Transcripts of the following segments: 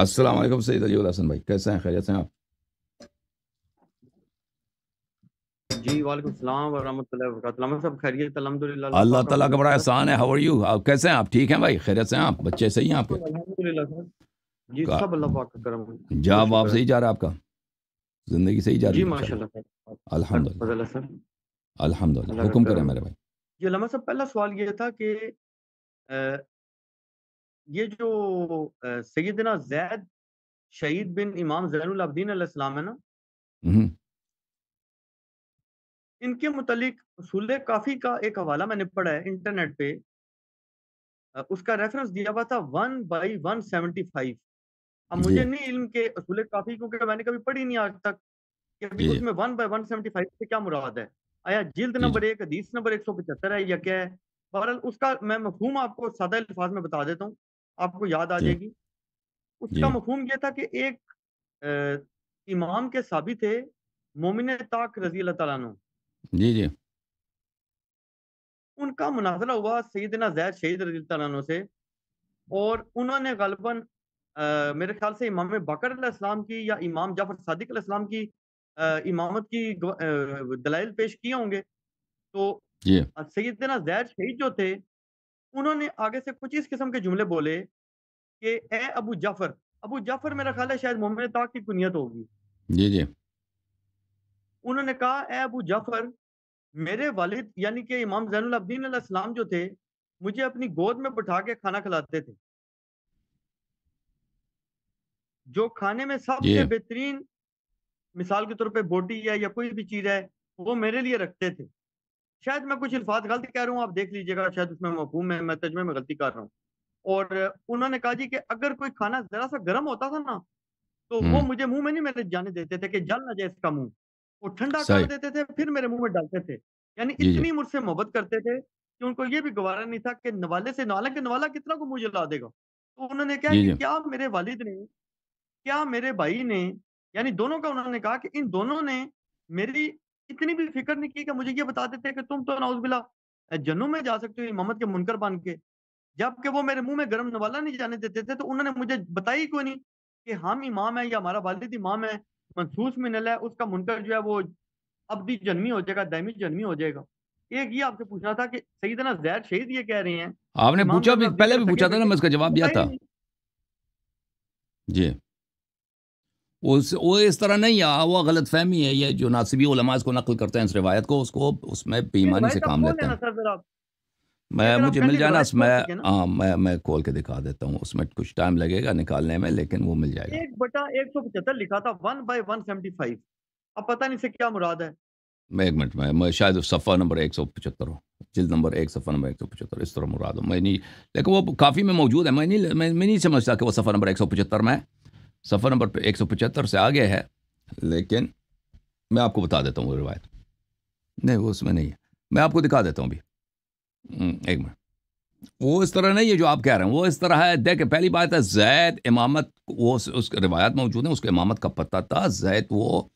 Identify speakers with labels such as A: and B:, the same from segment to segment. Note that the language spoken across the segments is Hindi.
A: अस्सलाम वालेकुम सईद अली हसन भाई कैसे हैं खैरियत से आप
B: जी वालेकुम सलाम वरहमतुल्लाहि वबरकातुहू सब खैरियत अल्हम्दुलिल्लाह अल्लाह ताला का बड़ा एहसान है हाउ आर
A: यू आप कैसे हैं आप ठीक हैं भाई खैरियत से हैं आप बच्चे सही हैं आपके
B: अल्हम्दुलिल्लाह सर जी सब अल्लाह पाक का करम
A: जॉब आप सही जा रहा है आपका जिंदगी सही जा रही है जी माशाल्लाह
B: सर अल्हम्दुलिल्लाह सर
A: अल्हम्दुलिल्लाह हुक्म करें मेरे भाई
B: जी लम्हा साहब पहला सवाल ये था कि ये जो सैदना जैद शहीद बिन इमाम जैनदीन है ना इनके मुतलिक उसूल काफी का एक हवाला मैंने पढ़ा है इंटरनेट पे उसका रेफरेंस दिया हुआ था one by one seventy five अब मुझे नहीं इल्म के उसूल काफी क्योंकि मैंने कभी पढ़ी नहीं आज तक कि उसमें one by one seventy five से क्या मुराद है आया जिल्द नंबर एक हदीस नंबर एक सौ पचहत्तर है या क्या है बहरहाल उसका मैं मफहूम आपको सादा अल्फाज में बता देता हूँ आपको याद आ जाएगी उसका मफहम यह था कि एक आ, इमाम के साबित थे मोमिन ताक रजी अल्लाह जी जी उनका मुनाजरा हुआ सईदना जैद शहीद रजी तु से और उन्होंने गलबन मेरे ख्याल से इमाम बकर इस्लाम की या इमाम जाफर सदक इस्लाम की आ, इमामत की दलाइल पेश किए होंगे तो सईदना जैद शहीद जो थे उन्होंने आगे से कुछ इस किस्म के जुमले बोले कि ए अबू जाफर अबू जाफर मेरा ख्याल है शायद मोहम्मद ताक की कुनियत होगी जी जी उन्होंने कहा ए अबू जाफर मेरे वालिद यानी कि इमाम जैनदीन इस्लाम जो थे मुझे अपनी गोद में बैठा के खाना खिलाते थे जो खाने में सबसे बेहतरीन मिसाल के तौर पे बोटी है या कोई भी चीज है वो मेरे लिए रखते थे शायद मैं कुछ अल्फाज गलत कह रहा हूँ आप देख लीजिएगा शायद उसमें मफहूम में मैं तजमे में गलती कर रहा हूँ और उन्होंने कहा जी कि अगर कोई खाना जरा सा गर्म होता था ना तो वो हम्म। मुझे मुंह में नहीं मेरे जाने देते थे कि जल ना जाए इसका मुंह वो ठंडा कर देते थे फिर मेरे मुंह में डालते थे यानी इतनी मुझसे मोहब्बत करते थे कि उनको ये भी गवारा नहीं था कि नवाले से नाला के नवाला कितना को मुझे ला देगा तो उन्होंने कहा कि क्या मेरे वालिद ने क्या मेरे भाई ने यानी दोनों का उन्होंने कहा कि इन दोनों ने मेरी इतनी भी फिक्र नहीं की कि मुझे ये बता देते कि तुम तो नाउजबिला जन्नू में जा सकते हो इमामत के मुनकर बन के जबकि वो मेरे मुंह में गर्म नवाला नहीं जाने देते थे तो उन्होंने मुझे बताई क्यों नहीं कि हम इमाम है या हमारा वालिद इमाम है मनसूस मिनल है उसका मुनकर जो है वो अब भी जन्मी हो जाएगा दैमी जन्मी हो जाएगा एक ये आपसे पूछना था कि सही तरह जैर शहीद ये कह रहे हैं आपने पूछा भी, पहले भी पूछा था ना मैं इसका जवाब दिया था
A: जी उस
B: वो इस तरह नहीं आया वो गलत फहमी
A: है ये जो नासिबी उलमा इसको नकल करते हैं इस रिवायत को उसको उसमें बेईमानी से काम लेते हैं मैं मुझे मिल जाए ना मैं हाँ मैं मैं खोल के दिखा देता हूँ उसमें कुछ टाइम लगेगा निकालने में लेकिन वो मिल जाएगा
B: एक बटा एक सौ पचहत्तर लिखा था one by one seventy five अब पता नहीं से क्या मुराद है
A: मैं एक मिनट में शायद सफ़ा नंबर एक सौ पचहत्तर हो जिल नंबर एक सफ़ा नंबर एक सौ पचहत्तर इस तरह मुराद हो मैं नहीं लेकिन वो काफ़ी में मौजूद है मैं नहीं मैं, नहीं समझता कि वो सफ़ा नंबर एक सौ पचहत्तर में है सफ़र नंबर एक सौ पचहत्तर से आगे है लेकिन मैं आपको बता देता हूँ वो रिवायत नहीं वो उसमें नहीं है मैं आपको दिखा देता हूँ अभी हम्म, एक मिनट वो इस तरह नहीं है जो आप कह रहे हैं वो इस तरह है देखे पहली बात है जैद इमामत वो उस रिवायत मौजूद है उसके इमामत का पता था जैद वो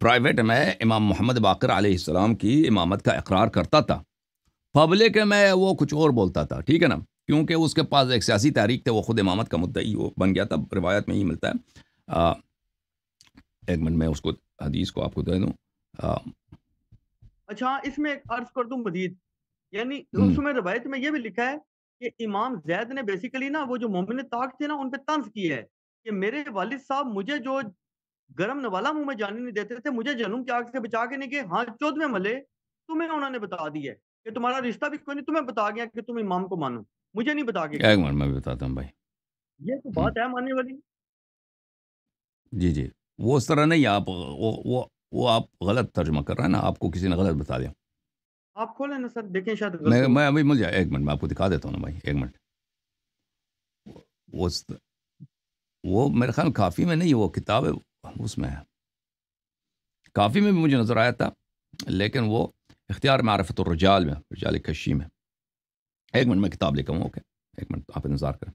A: प्राइवेट में इमाम मोहम्मद बाकर आलाम की इमामत का इकरार करता था पब्लिक में वो कुछ और बोलता था ठीक है ना क्योंकि उसके पास एक सियासी तारीख थे वो ख़ुद इमामत का मुद्दा ही वो बन गया था रिवायत में ही मिलता है आ, एक मिनट में उसको हदीस को आपको दे दूँ
B: अच्छा इसमें अर्ज कर दूँ मजीद यानी उसमें हम्म। रवायत में यह भी लिखा है कि इमाम जैद ने बेसिकली ना वो जो मोमिन ताक थे ना उन पर तंज किया है कि मेरे वालिद साहब मुझे जो गर्म नवाला मुँह में जाने नहीं देते थे मुझे जन्म की आग से बचा के नहीं कि हाँ चौदह मले तुम्हें उन्होंने बता दिया कि तुम्हारा रिश्ता भी कोई नहीं तुम्हें बता गया कि तुम इमाम को मानो मुझे नहीं बता के एक मिनट
A: मैं भी बताता हूँ भाई
B: ये तो बात है मानने वाली
A: जी जी वो उस तरह नहीं आप वो वो वो आप गलत तर्जमा कर रहे हैं ना आपको किसी ने गलत बता दिया
B: आप खोलें ना सर देखें शायद मैं मैं
A: अभी मुझे एक मिनट मैं आपको दिखा देता हूँ ना भाई एक मिनट वो वो मेरे ख्याल काफ़ी में नहीं वो किताब है उसमें है काफ़ी में भी मुझे नज़र आया था लेकिन वो इख्तियार मारफत रजाल में रजाल कशी में एक मिनट में किताब लेकर हूँ ओके एक मिनट आप इंतज़ार करें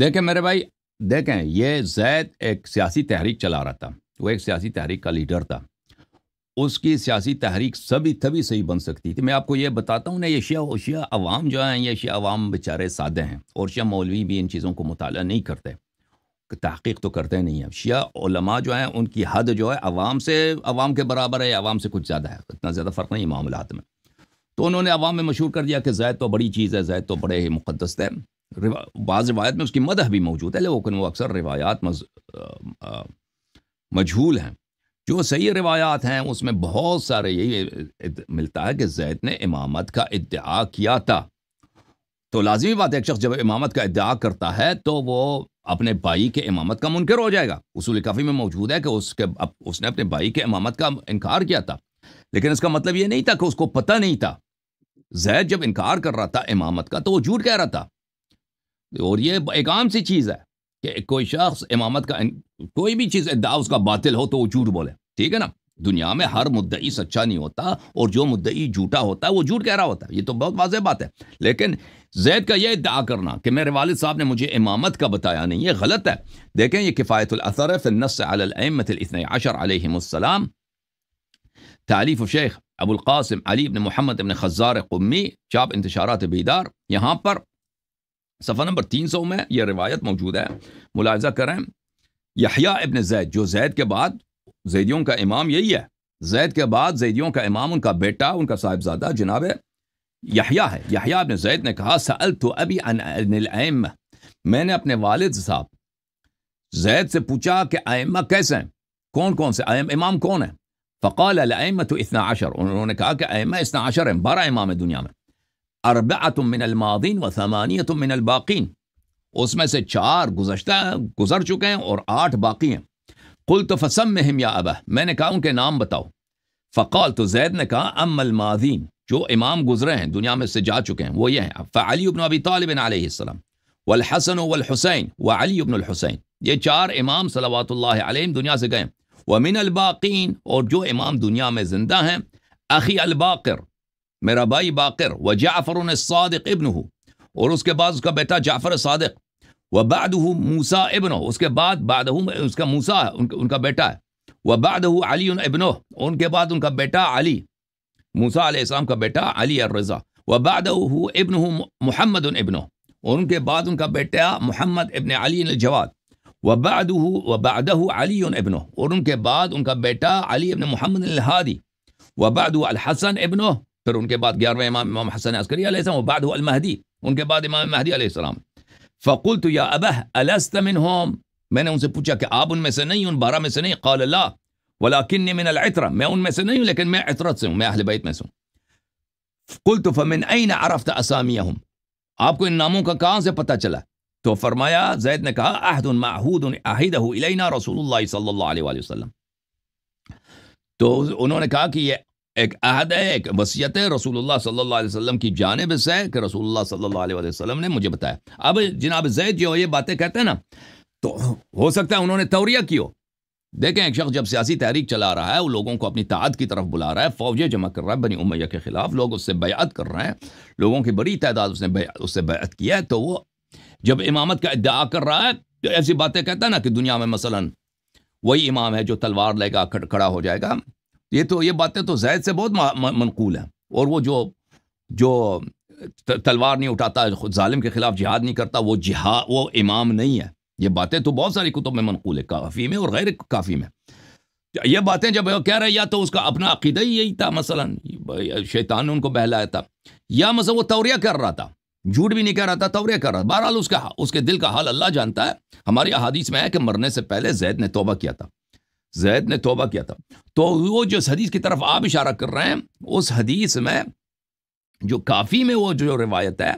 A: देखें मेरे भाई देखें ये जैद एक सियासी तहरीक चला रहा था वो एक सियासी तहरीक का लीडर था उसकी सियासी तहरीक सभी तभी सही बन सकती थी मैं आपको ये बताता हूँ ना ये शिया शिया अवाम जो हैं ये शिया अवाम बेचारे सादे हैं और शिया मौलवी भी इन चीज़ों को मुताल नहीं करते तहकीक तो करते नहीं हैं शिया जो हैं उनकी हद जो है अवाम से अवाम के बराबर है अवाम से कुछ ज़्यादा है इतना ज़्यादा फ़र्क नहीं मामला में तो उन्होंने अवाम में मशहूर कर दिया कि जैद तो बड़ी चीज़ है जैद तो बड़े ही मुकदस है बाज़ रवायत में उसकी मदह भी मौजूद है लेकिन वो अक्सर रिवायात मजहूल हैं जो सही रिवायात हैं उसमें बहुत सारे यही मिलता है कि जैद ने इमामत का इद्दा किया था तो लाजमी बात है एक शख्स जब इमामत का इद्दा करता है तो वो अपने भाई के इमामत का मुनकर हो जाएगा उसूल काफ़ी में मौजूद है कि उसके अप, उसने अपने भाई के इमामत का इनकार किया था लेकिन इसका मतलब यह नहीं था कि उसको पता नहीं था जैद जब इनकार कर रहा था इमामत का तो वो झूठ कह रहा था और ये एक आम सी चीज़ है कि कोई शख्स इमामत का कोई भी चीज़ इद्दा उसका बातिल हो तो वो झूठ बोले ठीक है ना दुनिया में हर मुद्दई सच्चा नहीं होता और जो मुद्दई झूठा होता है वो झूठ कह रहा होता है ये तो बहुत वाजह बात है लेकिन जैद का यह इद्दा करना कि मेरे वालिद साहब ने मुझे इमामत का बताया नहीं ये गलत है देखें ये किफ़ायतुलसर फ़िलनसमतन आशर आलम तालीफ शेख अबुल्कासिम अली इबन मोहम्मद इबन खजार कम्मी चाप इंतशारात बेदार यहाँ पर सफ़ा नंबर तीन सौ में यह रिवायत मौजूद है मुलायजा करें यहिया इबन जैद जो जैद के बाद जैदियों का इमाम यही है जैद के बाद जैदियों का इमाम उनका बेटा उनका साहिबजादा जनाब यहिया है यहिया इबन जैद ने कहा सल तो अभी अन मैंने अपने वालिद साहब जैद से पूछा कि आयमा कैसे हैं कौन कौन से इमाम कौन है فقال الأئمة इतना अशर उन्होंने कहा कि अम इतना अशर हैं बारह इमाम है दुनिया में अरबा उसमें से चार गुजशत गुजर चुके हैं और आठ बाकी हैं कुल तो फसम में हम या अबा मैंने कहा उनके नाम बताओ फ़क़ाल तो जैद ने कहा अम अलमादीन जो इमाम गुजरे हैं दुनिया में से जा चुके हैं वो ये हैं फ़ली उबन अबी वलहसन व हुसैन ये चार इमाम सलावात दुनिया से गए वमिन अलबाकिन और जो इमाम दुनिया में ज़िंदा हैं अखी अलबाकर मेरा भाई बाकर व जाफ़र सदक इबन हो और उसके बाद उसका बेटा जाफ़र सदक व बाद मूसा इबन उसके बाद बाद उसका मूसा है उनका, उनका बेटा है व बाद अली इबन उनके बाद उनका बेटा अली मूसा आलाम का बेटा अली अर्रज़ा व बाद इबन मोहम्मद इबन उनके बाद उनका बेटा मोहम्मद इबन अली जवाद वबाद वबाद अली इबनो और उनके बाद उनका बेटा अली इबन मोहम्मद हादी वबाद अलहसन इबनो फिर उनके बाद ग्यारहवें इमाम इमाम हसन अस्करी वबाद अलमहदी उनके बाद इमाम महदी अलैहिस्सलाम फ़कुल तो या अबह अलस्तमिन होम मैंने उनसे पूछा कि आप उनमें से नहीं उन बारह में से नहीं कौल अल्लाह वलाकिन मिन अलतरा मैं उनमें से नहीं हूँ लेकिन मैं इतरत से हूँ मैं अहल बैत में से हूँ कुल तो फ़मिन अन अरफ़ असामिया हूँ आपको इन नामों का कहाँ से पता चला तो फरमाया जैद ने कहा आहद माहूद आहिद इलेना रसूल सल्लाम तो उन्होंने कहा कि ये एक अहद है एक वसीयत है रसूल सल्लाम की जानब से कि रसूल सल्लाम ने मुझे बताया अब जनाब जैद जो ये बातें कहते हैं ना तो हो सकता है उन्होंने तौरिया की हो देखें एक शख्स जब सियासी तहरीक चला रहा है वो लोगों को अपनी ताद की तरफ बुला रहा है फौजें जमा कर रहा है बनी उमैया के खिलाफ लोग उससे बयात कर रहे हैं लोगों की बड़ी तादाद उसने उससे बयात किया है तो वो जब इमामत का इद्दा कर रहा है तो ऐसी बातें कहता है ना कि दुनिया में मसलन वही इमाम है जो तलवार लेगा खड़ा हो जाएगा ये तो ये बातें तो जैद से बहुत मनकूल हैं और वो जो जो तलवार नहीं उठाता खुद जालिम के खिलाफ जिहाद नहीं करता वो जिहा वो इमाम नहीं है ये बातें तो बहुत सारी कुतुब में मनकूल है काफ़ी में और गैर काफ़ी में ये बातें जब कह रहे या तो उसका अपना अकीदा ही यही था मसलन शैतान ने उनको बहलाया था या मसल वो तौरिया कर रहा था झूठ भी नहीं कह रहा था तवरे कर रहा था बहरहाल उसका उसके दिल का हाल अल्लाह जानता है हमारी हदीस में है कि मरने से पहले जैद ने तोबा किया था जैद ने तोबा किया था तो वो जो हदीस की तरफ आप इशारा कर रहे हैं उस हदीस में जो काफ़ी में वो जो रिवायत है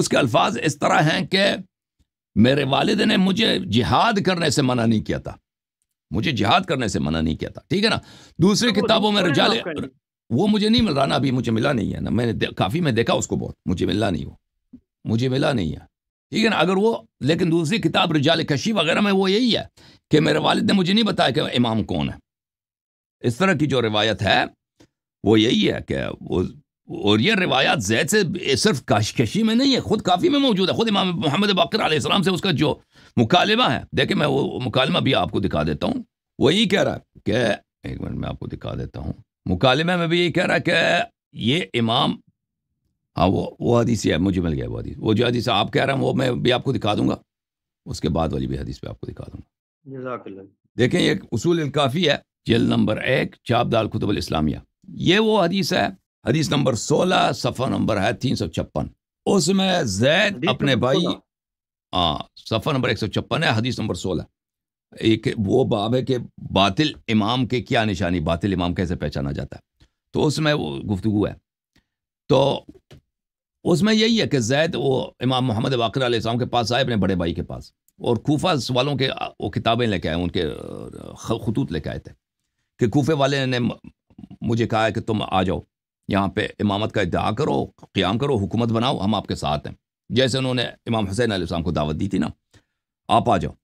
A: उसके अल्फाज इस तरह हैं कि मेरे वालिद ने मुझे जिहाद करने से मना नहीं किया था मुझे जिहाद करने से मना नहीं किया था ठीक है ना दूसरी तो किताबों में रजाले वो मुझे नहीं मिल रहा ना अभी मुझे मिला नहीं है ना मैंने काफ़ी में देखा उसको बहुत मुझे मिला नहीं वो मुझे मिला नहीं है ठीक है ना अगर वो लेकिन दूसरी किताब रिजाल कशी वगैरह में वो यही है कि मेरे वालिद ने मुझे नहीं बताया कि इमाम कौन है इस तरह की जो रिवायत है वो यही है कि वो और ये रिवायत जैद से सिर्फ काशकशी में नहीं है खुद काफ़ी में मौजूद है खुद इमाम मोहम्मद बाकर से उसका जो मुकालमा है देखिए मैं वो मुकालमा भी आपको दिखा देता हूँ वही कह रहा है कि एक मिनट मैं आपको दिखा देता हूँ मुकालमे में भी यही कह रहा है कि ये इमाम हाँ वो वो हदीस ही है मुझे मिल गया वो हदीस वो जो हदीस आप कह रहे हैं वो मैं भी आपको दिखा दूंगा उसके बाद वाली भी हदीस पे आपको दिखा
B: दूंगा
A: देखें एक उसूल काफ़ी है जेल नंबर एक चाप दाल खुतबल इस्लामिया ये वो हदीस है हदीस नंबर सोलह सफ़ा नंबर है तीन सौ छप्पन उसमें जैद अपने भाई हाँ सफ़ा नंबर एक सौ छप्पन है हदीस नंबर सोलह एक वो बाब है कि बातिल इमाम के क्या निशानी बातिल इमाम कैसे पहचाना जाता है तो उसमें वो गुफ्तु है तो उसमें यही है कि जैद वो इमाम मोहम्मद वाकर आलाम के पास आए अपने बड़े भाई के पास और कोफा वालों के वो किताबें लेके आए उनके खतूत लेके आए थे कि कोफे वाले ने मुझे कहा है कि तुम आ जाओ यहाँ पे इमामत का इद्दा करो क़्याम करो हुकूमत बनाओ हम आपके साथ हैं जैसे उन्होंने इमाम हुसैन आलाम को दावत दी थी ना आप आ जाओ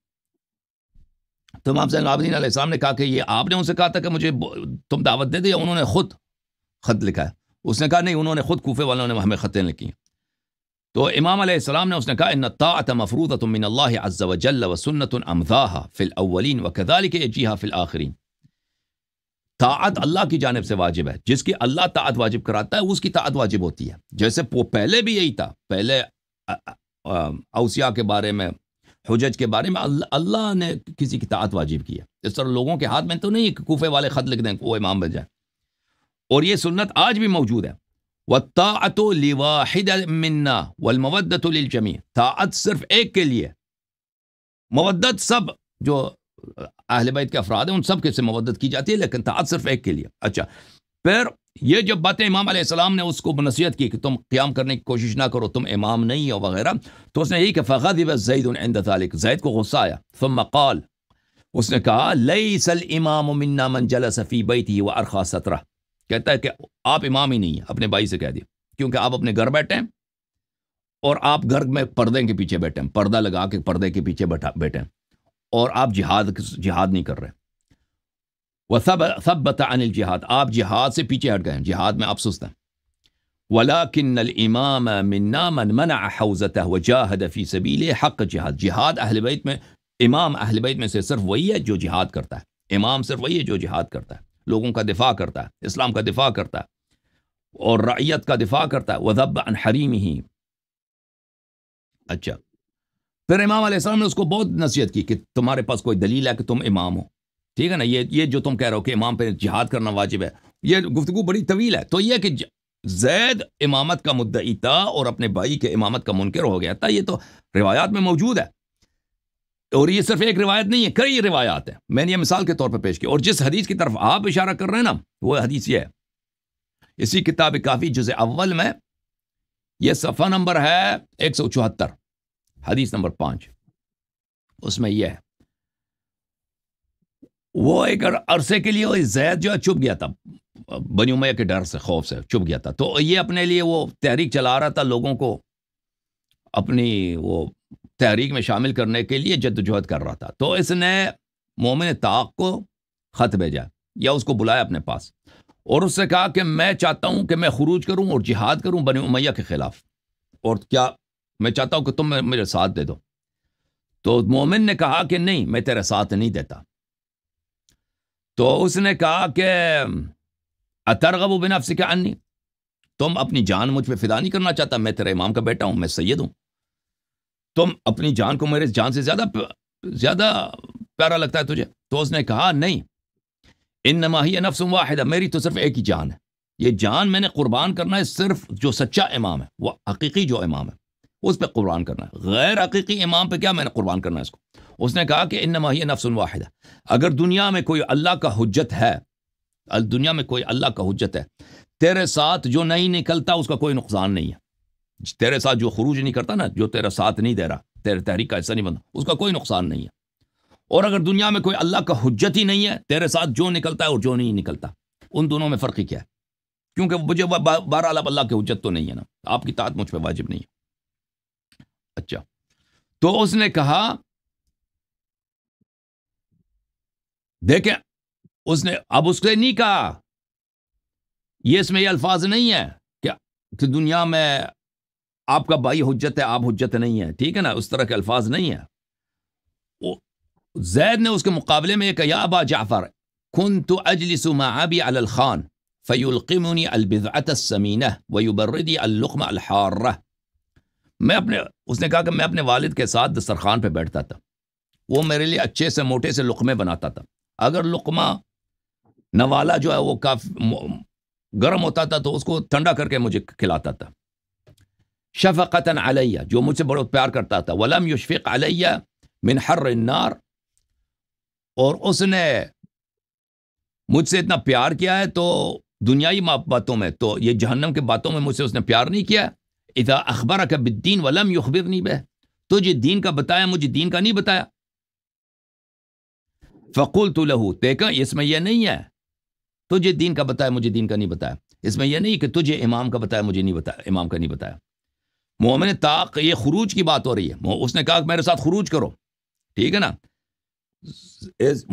A: तो इमाम हुसैन आबदीन आलाम ने कहा कि ये आपने उनसे कहा था कि मुझे तुम दावत दे दो या उन्होंने खुद खत लिखा है उसने कहा नहीं उन्होंने खुद कोफ़े वालों ने हमें ख़तें लिखी तो इमाम सलाम ने उसने कहा इन तात मफरूद मिन अल्लाह अज़्ज़ वजल व सुन्नत अमदाहा फ़िल अव्वलिन व कदालिक जीहा फ़िल आखरीन ताअत अल्लाह की जानब से वाजिब है जिसकी अल्लाह ताअत वाजिब कराता है उसकी ताअत वाजिब होती है जैसे वो पहले भी यही था पहले अवसिया के बारे में हजज के बारे में अल्लाह ने किसी की ताअत वाजिब की है इस तरह लोगों के हाथ में तो नहीं कोफे कूफे वाले ख़त लिख दें वो इमाम बन जाए और ये सुन्नत आज भी मौजूद है वताअत लिवाहिद मन्ना वलमवदत लजमी ताअत सिर्फ एक के लिए मवदत सब जो अहल के अफराद हैं उन सब के से मवदत की जाती है लेकिन ताअत सिर्फ एक के लिए अच्छा फिर ये जब बातें इमाम आसमाम ने उसको नसीहत की कि तुम क्याम करने की कोशिश ना करो तुम इमाम नहीं हो वगैरह तो उसने यही कि फ़ाद जैद जैदालिक जैद को गुस्सा आया तुम मकाल उसने कहा लई सल इमाम मन्ना मन जला सफ़ी बैती व अरखा सतरा कहता है कि आप इमाम ही नहीं है अपने भाई से कह दिया क्योंकि आप अपने घर बैठे हैं और आप घर में पर्दे के पीछे बैठे हैं पर्दा लगा के पर्दे के पीछे बैठा बैठे हैं और आप जिहाद जिहाद नहीं कर रहे वह सब सब बता अनिल जिहाद आप जिहाद से पीछे हट गए हैं जिहाद में आप सुस्त हैं वला किन्नल इमाम मन्ना मन मना हौजत जाहद फ़ी सबील हक जिहाद जिहाद अहल बैत में इमाम अहल बैत में से सिर्फ वही है जो जिहाद करता है इमाम सिर्फ वही है जो जिहाद करता है लोगों का दिफा करता है इस्लाम का दिफा करता है और रैत का दिफा करता है वजब अन हरीम ही अच्छा फिर इमाम ने उसको बहुत नसीहत की कि तुम्हारे पास कोई दलील है कि तुम इमाम हो ठीक है ना ये ये जो तुम कह रहे हो कि इमाम पर जिहाद करना वाजिब है ये गुफ्तु बड़ी तवील है तो यह कि जैद इमामत का मुद्दई था और अपने भाई के इमामत का मुनकर हो गया था ये तो रिवायात में मौजूद है और ये सिर्फ एक रिवायत नहीं है कई रिवायात हैं मैंने ये मिसाल के तौर पर पेश की और जिस हदीस की तरफ आप इशारा कर रहे हैं ना वो हदीस ये है इसी किताब काफ़ी जुज अव्वल में यह सफ़ा नंबर है एक सौ चौहत्तर हदीस नंबर पाँच उसमें यह है वो एक अरसे के लिए जैद जो है चुप गया था बनी उमैया के डर से खौफ से चुप गया था तो ये अपने लिए वो तहरीक चला रहा था लोगों को अपनी वो तहरीक में शामिल करने के लिए जद्दोजहद कर रहा था तो इसने मोमिन ताक को ख़त भेजा या उसको बुलाया अपने पास और उससे कहा कि मैं चाहता हूँ कि मैं खरूज करूँ और जिहाद करूँ बनी उमैया के ख़िलाफ़ और क्या मैं चाहता हूँ कि तुम मेरे साथ दे दो तो मोमिन ने कहा कि नहीं मैं तेरा साथ नहीं देता तो उसने कहा कि अतरगब बिना आपसे क्या अन्नी तुम अपनी जान मुझ पर फिदा नहीं करना चाहता मैं तेरे इमाम का बेटा हूँ मैं सैयद हूँ तुम अपनी जान को मेरे जान से ज्यादा ज्यादा प्यारा लगता है तुझे तो उसने कहा नहीं इन नमाही नफ्स वाहिदा मेरी तो सिर्फ एक ही जान है ये जान मैंने कुर्बान करना है सिर्फ जो सच्चा इमाम है वह हकीकी जो इमाम है उस पर कुर्बान करना है गैर हकीकी इमाम पर क्या मैंने कुर्बान करना है इसको उसने कहा कि इन नमाही नफ्स वाहिदा अगर दुनिया में कोई अल्लाह का हजत है दुनिया में कोई अल्लाह का हजत है तेरे साथ जो नहीं निकलता उसका कोई नुकसान नहीं है तेरे साथ जो खरूज नहीं करता ना जो तेरा साथ नहीं दे रहा तेरे तहरीक का हिस्सा नहीं बनता उसका कोई नुकसान नहीं है और अगर दुनिया में कोई अल्लाह का हजत ही नहीं है तेरे साथ जो निकलता है और जो नहीं निकलता उन दोनों में फ़र्क ही क्या है क्योंकि मुझे बार अल्लाह की हजत तो नहीं है ना आपकी तात मुझ पर वाजिब नहीं है अच्छा तो उसने कहा देखें उसने अब उसने नहीं कहा ये इसमें ये अल्फाज नहीं है क्या कि दुनिया में आपका भाई हजत है आप हजत नहीं है ठीक है ना उस तरह के अल्फाज नहीं है जैद ने उसके मुकाबले में कहा या अबा जाफर खुन तो अजलिस अल खान फ़युलकमनी अलबिज़तमीन वयुबरदी अलुकम अलहार मैं अपने उसने कहा कि मैं अपने वालिद के साथ दस्तरखान पर बैठता था वो मेरे लिए अच्छे से मोटे से लुकमे बनाता था अगर लुकमा नवाला जो है वो काफ़ी गर्म होता था तो उसको ठंडा करके मुझे खिलाता था शफ़क़ता अलैया जो मुझसे बहुत प्यार करता था वलम युशफ़िक अलैया मिन हर नार और उसने मुझसे इतना प्यार किया है तो दुनियाई बातों में तो ये जहन्नम के बातों में मुझसे उसने प्यार नहीं किया इधर अखबार का बिद्दीन वलम युखबिर नहीं बह तुझे दीन का बताया मुझे दीन का नहीं बताया फ़कुल तो लहू देखा इसमें यह नहीं है तुझे दीन का बताया मुझे दीन का नहीं बताया इसमें यह नहीं कि तुझे इमाम का बताया मुझे नहीं बताया इमाम का नहीं बताया मोमिन ताक ये खरूज की बात हो रही है उसने कहा मेरे साथ खरूज करो ठीक है ना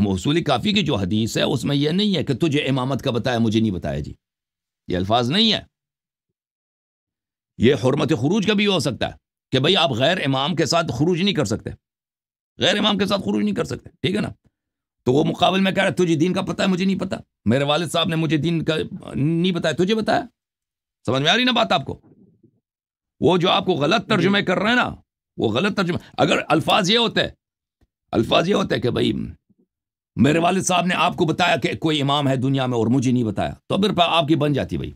A: मौसूली काफ़ी की जो हदीस है उसमें यह नहीं है कि तुझे इमामत का बताया मुझे नहीं बताया जी ये अल्फाज नहीं है ये हरमत खरूज का भी हो सकता है कि भाई आप गैर इमाम के साथ खरूज नहीं कर सकते गैर इमाम के साथ खरूज नहीं कर सकते ठीक है ना तो वो मुकाबले में कह रहा है तुझे दीन का पता है मुझे नहीं पता मेरे वालिद साहब ने मुझे दीन का नहीं बताया तुझे बताया समझ में आ रही ना बात आपको वो जो आपको गलत तर्जुमे कर रहे हैं ना वो गलत तर्जुमा अगर अल्फाज ये होते अल्फाज ये होते कि भाई मेरे वालिद साहब ने आपको बताया कि कोई इमाम है दुनिया में और मुझे नहीं बताया तो फिर आपकी बन जाती भाई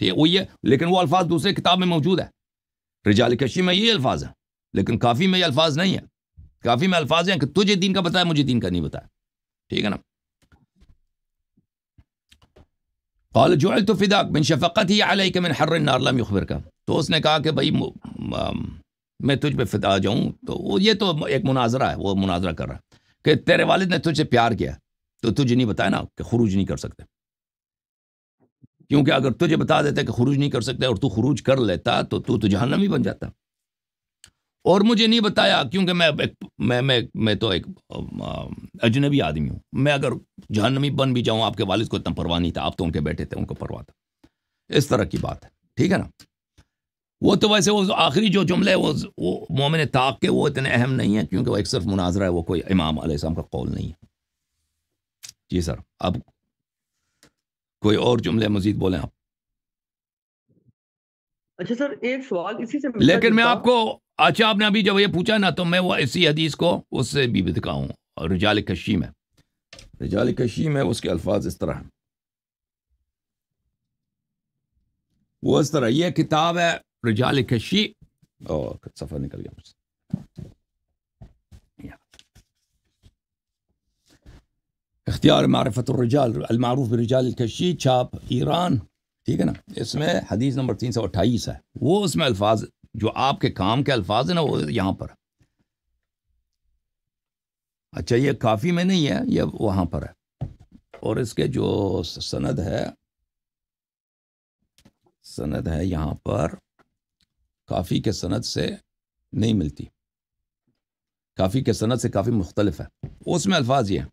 A: ठीक है वही है लेकिन वो अल्फाज दूसरे किताब में मौजूद है रिजाल कशी में ये अल्फाज है लेकिन काफ़ी में ये अल्फाज नहीं है काफ़ी में अल्फाज हैं कि तुझे दीन का बताया मुझे दीन का नहीं बताया ठीक है ना कौल जुअल तो फिदाक बिन शफ़त ही आलही के मिन हर नार लम युखबिर का तो उसने कहा कि भाई मैं तुझ पर फिदा जाऊँ तो वो ये तो एक मुनाजरा है वो मुनाजरा कर रहा है कि तेरे वालिद ने तुझसे प्यार किया तो तुझे नहीं बताया ना कि खरूज नहीं कर सकते क्योंकि अगर तुझे बता देते कि खरूज नहीं कर सकते और तू खरूज कर लेता तो तू तो जहन्नम ही बन जाता और मुझे नहीं बताया क्योंकि मैं एक, मैं मैं मैं तो एक अजनबी आदमी हूँ मैं अगर जहनमी बन भी जाऊँ आपके वालिद को इतना परवाह नहीं था आप तो उनके बैठे थे उनको परवाह था इस तरह की बात है ठीक है ना वो तो वैसे वो आखिरी जो जुमले है वो वो मोमिन ताक के वो इतने अहम नहीं है क्योंकि वो एक सिर्फ मुनाजरा है वो कोई इमाम आलाम का कौल नहीं है जी सर अब कोई और जुमले मजीद बोले आप
B: अच्छा सर एक सवाल इसी से लेकिन मैं आपको
A: अच्छा आपने अभी जब ये पूछा ना तो मैं वो ऐसी हदीस को उससे भी दिखाऊँ और रिजाल कशी में रिजाल कशी में उसके अल्फाज इस तरह हैं वो इस तरह यह किताब है रिजाल कशी और सफ़र निकल गया मुझसे इख्तियार मारफत अलमारूफ रिजाल कशी छाप ईरान ठीक है ना इसमें हदीस नंबर तीन सौ अट्ठाईस है वो उसमें अल्फाज जो आपके काम के अल्फाज है ना वो यहां पर अच्छा ये काफ़ी में नहीं है ये वहां पर है और इसके जो सनद है सनद है यहां पर काफ़ी के सनद से नहीं मिलती काफ़ी के सनद से काफ़ी मुख्तलिफ है उसमें अल्फाज ये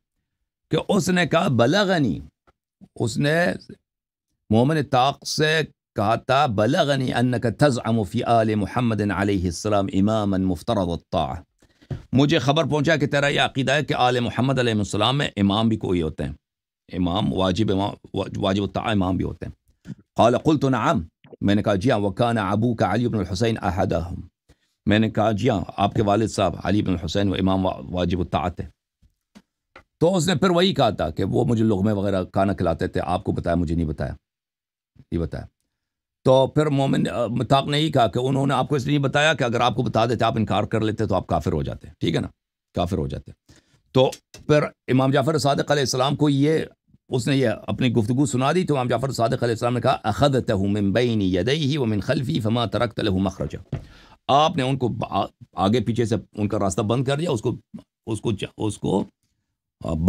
A: कि उसने कहा बलगनी उसने मोमिन ताक से कहा था बलगनी अन्न का तज़म फ़ी आल महमद आसलम इमाम मुझे ख़बर पहुँचा कि तेरा यह अकीदा है कि आल महमद आसमाम में इमाम भी कोई होते हैं इमाम वाजिब इमाम वाजिब इमाम भी होते हैं कौल कुल तो नाम मैंने कहा जी वकान अबू का अली हुसैन अहदा हम मैंने कहा जिया आपके वालिद साहब अली हुसैन व इमाम वाजिब तात है तो उसने फिर वही कहा था कि वो मुझे लगमे वगैरह खाना खिलाते थे आपको बताया मुझे नहीं बताया ये बताया तो फिर मोमिन मुताक ने ही कहा कि उन्होंने आपको इसलिए बताया कि अगर आपको बता देते आप इनकार कर लेते तो आप काफिर हो जाते ठीक है ना काफिर हो जाते तो फिर इमाम जाफ़र सदक आसमाम को ये उसने ये अपनी गुफ्तु सुना दी तो इमाम जाफ़र सदक आसमाम ने कहा अखद तहमिन यदई ही वमिन खलफी फमा तरक तलह आपने उनको आगे पीछे से उनका रास्ता बंद कर दिया उसको उसको उसको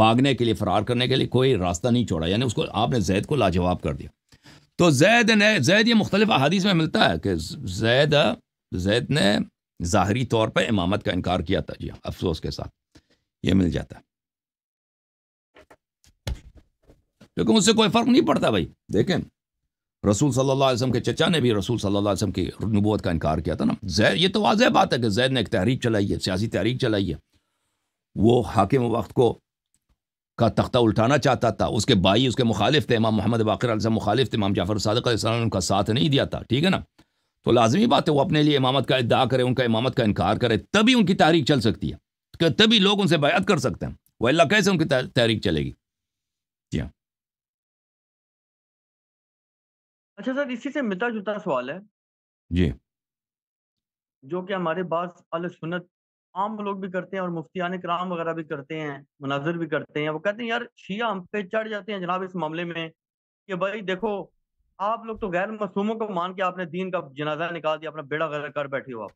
A: भागने के लिए फरार करने के लिए कोई रास्ता नहीं छोड़ा यानी उसको आपने जैद को लाजवाब कर दिया तो जैद ने जैद ये मुख्तलिफ अहादीस में मिलता है कि जैद जैद ने ज़ाहरी तौर पर इमामत का इनकार किया था जी अफसोस के साथ ये मिल जाता है लेकिन उससे कोई फ़र्क नहीं पड़ता भाई देखें रसूल सल्लल्लाहु अलैहि के चचा ने भी रसूल सल्लल्लाहु अलैहि वसल्लम की नबूत का इनकार किया था ना जैद ये तो वाजह बात है कि जैद ने एक तहरीक चलाई है सियासी तहरीक चलाई है वो हाकिम वक्त को का तख्ता उल्टाना चाहता था उसके भाई उसके मुखालिफ थे इमाम मोहम्मद बाकर मुखालिफ थे इमाम जाफर सदक उनका साथ नहीं दिया था ठीक है ना तो लाजमी बात है वो अपने लिए इमामत का इद्दा करे उनका इमामत का इनकार करे तभी उनकी तहरीक चल सकती है तो तभी लोग उनसे बयात कर सकते हैं वह अल्लाह कैसे उनकी तहरीक चलेगी जी हाँ
B: अच्छा सर इसी से मिलता जुलता सवाल है जी जो कि हमारे पास अल सुन्नत आम लोग भी करते हैं और मुफ्तियान कराम वगैरह भी करते हैं मुनाजिर भी करते हैं वो कहते हैं यार शिया हम पे चढ़ जाते हैं जनाब इस मामले में कि भाई देखो आप लोग तो गैर मसूमों को मान के आपने दीन का जनाजा निकाल दिया अपना बेड़ा गैर कर बैठे हो आप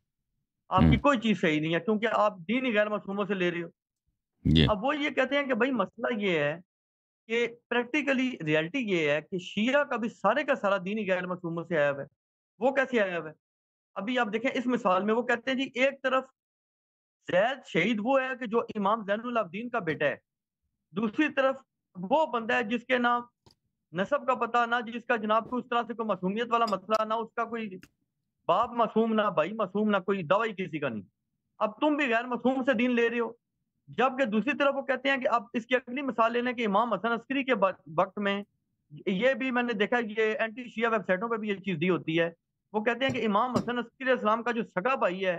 B: आपकी हम्म। कोई चीज सही नहीं है क्योंकि आप दीन ही गैर मसूमों से ले रहे हो अब वो ये कहते हैं कि भाई मसला ये है कि प्रैक्टिकली रियलिटी ये है कि शिया का भी सारे का सारा ही गैर मसूमों से आया हुआ है वो कैसे आया हुआ है अभी आप देखें इस मिसाल में वो कहते हैं जी एक तरफ जैद शहीद वो है कि जो इमाम जैनदीन का बेटा है दूसरी तरफ वो बंदा है जिसके नाम नसब का पता ना जिसका जनाब को उस तरह से कोई मासूमियत वाला मसला ना उसका कोई बाप मासूम ना भाई मासूम ना कोई दवाई किसी का नहीं अब तुम भी गैर मासूम से दीन ले रहे हो जबकि दूसरी तरफ वो कहते हैं कि अब इसकी अगली मिसाल लेने के इमाम हसन अस्करी के वक्त में ये भी मैंने देखा ये एंटी शिया वेबसाइटों पर भी ये चीज़ दी होती है वो कहते हैं कि इमाम हसन अस्करी इस्लाम का जो सगा भाई है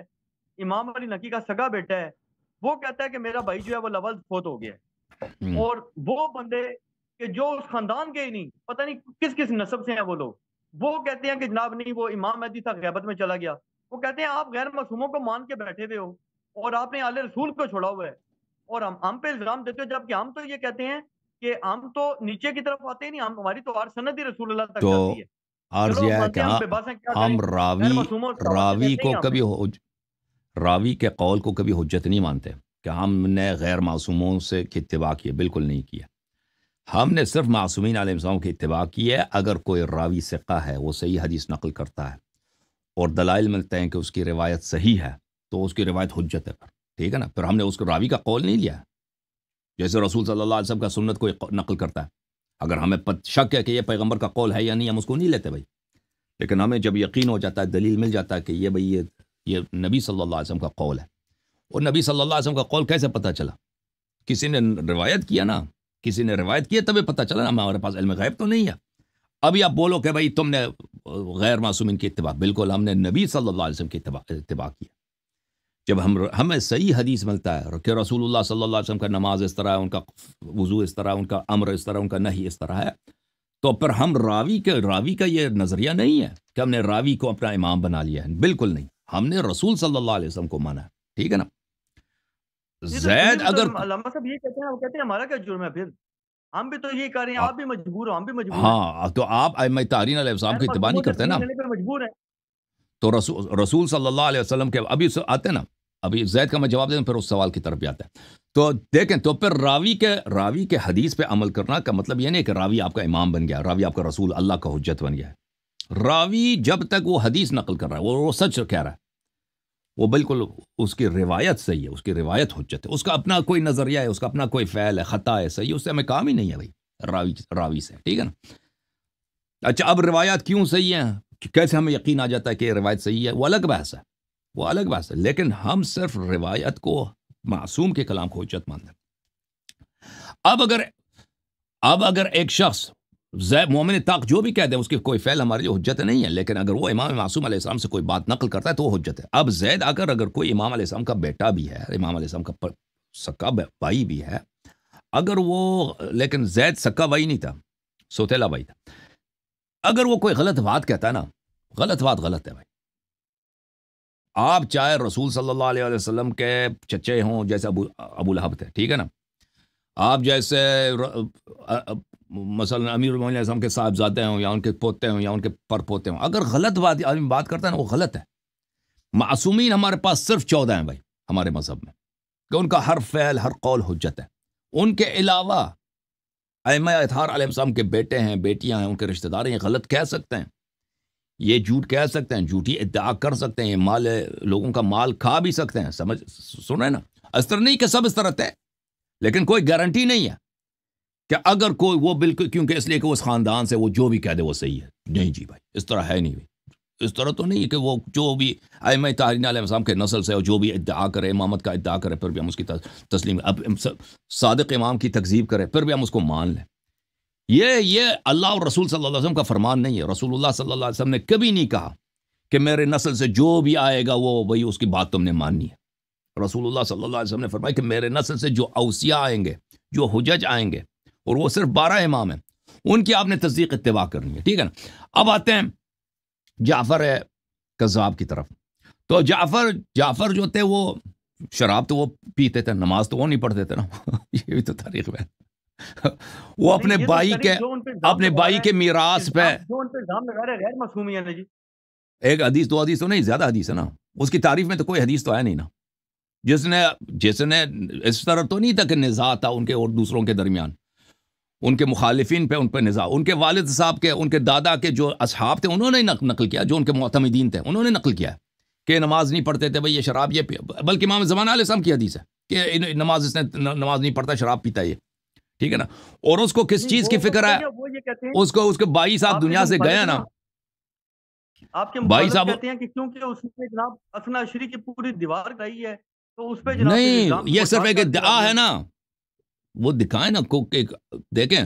B: इमाम अली नकी का सगा बेटा है वो कहता है कि मेरा भाई जो है वो लवल फोत हो गया हम्म। और वो बंदे के जो उस खानदान के ही नहीं पता नहीं किस किस नस्ब से हैं वो लोग वो कहते हैं कि जनाब नहीं वो इमाम मेहदी था गैबत में चला गया वो कहते हैं आप गैर मसूमों को मान के बैठे हुए हो और आपने आल रसूल को छोड़ा हुआ है और हम हम पे इल्ज़ाम देते हो जबकि हम तो ये कहते हैं कि हम तो नीचे की तरफ आते नहीं हम हमारी तो आर सनत ही रसूल अल्लाह तक तो जाती है अर्ज है कि हम
A: रावी रावी को कभी रावी के कौल को कभी हजत नहीं मानते कि हमने गैर मासूमों से इतवा इतबा बिल्कुल नहीं किया हमने सिर्फ मासूमिन आलम की इतबा की है अगर कोई रावी सिक्का है वो सही हदीस नकल करता है और दलाइल मिलते हैं कि उसकी रिवायत सही है तो उसकी रिवायत हजत है ठीक है ना फिर हमने उसको रावी का कौल नहीं लिया जैसे रसूल सल्ला अलैहि का सुनत कोई नकल करता है अगर हमें शक है कि यह पैगम्बर का कौल है या नहीं हम उसको नहीं लेते भाई लेकिन हमें जब यकीन हो जाता है दलील मिल जाता है कि ये भाई ये ये नबी सल्लल्लाहु अलैहि वसल्लम का कौल है और नबी सल्लल्लाहु अलैहि वसल्लम का कौल कैसे पता चला किसी ने रिवायत किया ना किसी ने रिवायत किया तभी पता चला ना हमारे पास इल्म गैब तो नहीं है अभी आप बोलो कि भाई तुमने गैर मासूम इनकी इतबा बिल्कुल हमने नबी सल्लल्लाहु अलैहि वसल्लम की इतबा किया जब हम हमें सही हदीस मिलता है कि रसूलुल्लाह सल्लल्लाहु अलैहि वसल्लम का नमाज इस तरह है उनका वज़ू इस तरह उनका अमर इस तरह उनका नहीं इस तरह है तो पर हम रावी के रावी का ये नज़रिया नहीं है कि हमने रावी को अपना इमाम बना लिया है बिल्कुल नहीं हमने रसूल सल्लल्लाहु अलैहि वसल्लम को माना ठीक है ना तो जैद अगर तो
B: हम भी तो ये कर रहे हैं हाँ। आप भी मजबूर हो हम भी मजबूर हाँ
A: तो आप तारीन साहब की ना तो मजबूर है तो रसूल सल्लल्लाहु अलैहि वसल्लम के अभी आते हैं ना अभी जैद का मैं जवाब देता हूँ फिर उस सवाल की तरफ भी आता है तो देखें तो फिर रावी के रावी के हदीस पे अमल करना का मतलब ये नहीं कि रावी आपका इमाम बन गया रावी आपका रसूल अल्लाह का हजत बन गया रावी जब तक वो हदीस नकल कर रहा है वो वो सच कह रहा है वो बिल्कुल उसकी रिवायत सही है उसकी रिवायत हजत है उसका अपना कोई नज़रिया है उसका अपना कोई फ़ैल है ख़ता है सही है उससे हमें काम ही नहीं है भाई रावी रावी से ठीक है ना अच्छा अब रिवायात क्यों सही है कैसे हमें यकीन आ जाता है कि रिवायत सही है वो अलग बहस है वो अलग बहस है लेकिन हम सिर्फ रिवायत को मासूम के कलाम को हजत मानते हैं अब अगर अब अगर एक शख्स जैब मोमिन ताक जो भी कहते हैं उसकी कोई फैल हमारी हजत नहीं है लेकिन अगर वो इमाम मासूम आलाम से कोई बात नकल करता है तो वो हजत है अब जैद आकर अगर कोई इमाम आलाम का बेटा भी है इमाम आलाम का सक्का भाई भी है अगर वो लेकिन जैद सक्का भाई नहीं था सोतेला भाई था अगर वो कोई गलत बात कहता है ना गलत बात गलत है भाई आप चाहे रसूल सल्ला वसलम के चचे हों जैसे अबू अबू लहब थे ठीक है ना आप जैसे मसल अमीर अजम के साहबजादे हों या उनके पोते हों या उनके पर पोते हों अगर गलत बात आदमी बात करता है ना वो गलत है मासूमिन हमारे पास सिर्फ चौदह हैं भाई हमारे मज़हब में कि उनका हर फैल हर कौल हजत है उनके अलावा अम अतहार आलम के बेटे हैं बेटियाँ हैं उनके रिश्तेदार हैं गलत कह सकते हैं ये झूठ कह सकते हैं झूठी इद्दा कर सकते हैं ये माल लोगों का माल खा भी सकते हैं समझ सुने ना इस तरह नहीं कि सब इस तरह तय लेकिन कोई गारंटी नहीं है कि अगर कोई वो बिल्कुल क्योंकि इसलिए कि उस ख़ानदान से वो जो भी कह दे वो सही है नहीं जी भाई इस तरह है नहीं भाई इस तरह तो नहीं कि वो जो भी आम तारीन के नस्ल से और जो भी इद्दा करे इमामत का इद्दा करे फिर भी हम उसकी तस्लीम अब सदक इमाम की तकजीब करें फिर भी हम उसको मान लें ये ये अल्लाह और रसूल सल्ला वसम का फरमान नहीं है रसूल सल्ला वसम ने कभी नहीं कहा कि मेरे नस्ल से जो भी आएगा वो भाई उसकी बात तुमने माननी है रसूल सल्ला वसम ने फरमाया कि मेरे नस्ल से जो अवसिया आएंगे जो हजज आएंगे और वो सिर्फ बारह इमाम हैं उनकी आपने तस्दीक इतवा करनी है ठीक है ना अब आते हैं जाफर है कज़ाब की तरफ तो जाफर जाफर जो थे वो शराब तो वो पीते थे नमाज तो वो नहीं पढ़ते थे ना ये भी तो तारीख में
B: वो अपने तो भाई के अपने भाई के
A: मीरास पे एक हदीस दो हदीस तो नहीं ज्यादा हदीस है ना उसकी तारीफ में तो कोई हदीस तो आया नहीं ना जिसने जिसने इस तरह तो नहीं था कि निजात था उनके और दूसरों के दरमियान उनके मुखालफिन पे उन पर निज़ा उनके वालद साहब के उनके दादा के जो असहाब थे उन्होंने ही नकल किया जो उनके मतमदीन थे उन्होंने नकल किया कि नमाज़ नहीं पढ़ते थे भाई ये शराब ये बल्कि इमाम जमान आलम की हदीस है कि नमाज इसने नमाज नहीं पढ़ता शराब पीता ये ठीक है ना और उसको किस चीज़ की तो फिक्र
B: है उसको उसके
A: बाई साहब दुनिया से गया ना
B: आपके भाई साहब कहते हैं कि क्योंकि उसने जनाब असना की पूरी दीवार गई है तो उस पर नहीं
A: ये सिर्फ एक दया है ना वो दिखाएं ना को के देखें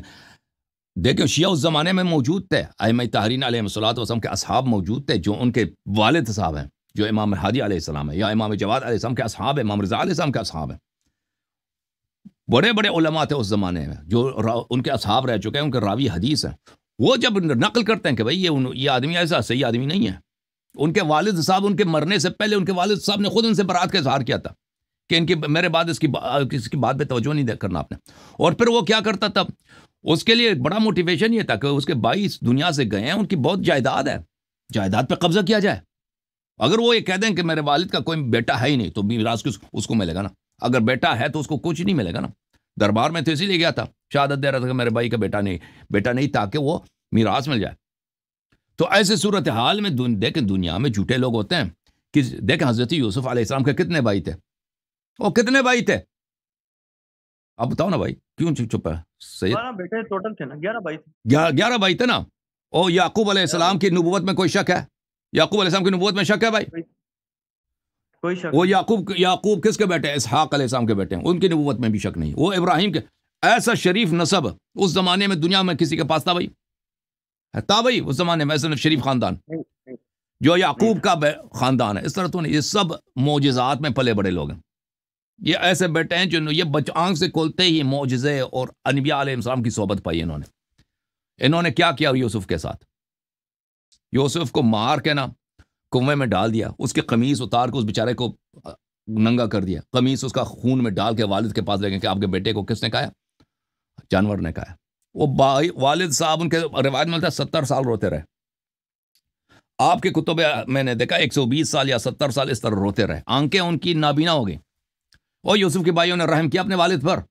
A: देखें शिया उस ज़माने में मौजूद थे आयम तहरीन आलमसलात वसम के असहाब मौजूद थे जो उनके वालद साहब हैं जो इमाम हादी आलाम है या इमाम जवाद आलम के असहाब है इमाम रजा आसम के असहाब हैं बड़े बड़े उलमा थे उस ज़माने में जो उनके असहाब रह चुके हैं उनके रावी हदीस हैं वो जब नकल करते हैं कि भाई ये ये आदमी ऐसा सही आदमी नहीं है उनके वालिद साहब उनके मरने से पहले उनके वालिद साहब ने खुद उनसे बरात का इजहार किया था कि इनकी मेरे बाद इसकी किसी की बात पर तोज्जो नहीं करना आपने और फिर वो क्या करता था उसके लिए बड़ा मोटिवेशन ये था कि उसके भाई इस दुनिया से गए हैं उनकी बहुत जायदाद है जायदाद पर कब्जा किया जाए अगर वो ये कह दें कि मेरे वालिद का कोई बेटा है ही नहीं तो किस उसको मिलेगा ना अगर बेटा है तो उसको कुछ नहीं मिलेगा ना दरबार में तो इसीलिए गया था शहादत दे रहा था कि मेरे भाई का बेटा नहीं बेटा नहीं ताकि वो मीराज मिल जाए तो ऐसे सूरत हाल में दुन, देखें दुनिया में झूठे लोग होते हैं कि देखें हज़रत यूसुफ आलाम के कितने भाई थे ओ कितने भाई थे आप बताओ ना भाई क्यों चुप है सही
B: हाँ, बेटे टोटल थे ना ग्यारह भाई
A: ग्यारह भाई थे ना ओ याकूब अलैहिस्सलाम की नबूवत में कोई शक है याकूब अलैहिस्सलाम की नबूवत में शक है भाई कोई शक वो याकूब याकूब किसके बेटे हैं इसहाक अलैहिस्सलाम के बेटे हैं उनकी नबूवत में भी शक नहीं वो इब्राहिम के ऐसा शरीफ नसब उस जमाने में दुनिया में किसी के पास था भाई था भाई उस जमाने में ऐसा शरीफ खानदान जो याकूब का खानदान है इस तरह तो नहीं ये सब मोजात में पले बड़े लोग हैं ये ऐसे बेटे हैं जो ये बच आंख से खोलते ही मोजे और अनबिया की सोबत पाई इन्होंने इन्होंने क्या किया यूसुफ के साथ यूसुफ को मार के ना कुएं में डाल दिया उसके कमीज उतार के उस बेचारे को नंगा कर दिया कमीज उसका खून में डाल के वालिद के पास ले गए कि आपके बेटे को किसने खाया जानवर ने खाया वो भाई वालिद साहब उनके रिवाज में था सत्तर साल रोते रहे आपके कुतुब मैंने देखा एक सौ बीस साल या सत्तर साल इस तरह रोते रहे आंखें उनकी नाबीना हो गई और यूसुफ के भाइयों ने रहम किया अपने वालिद पर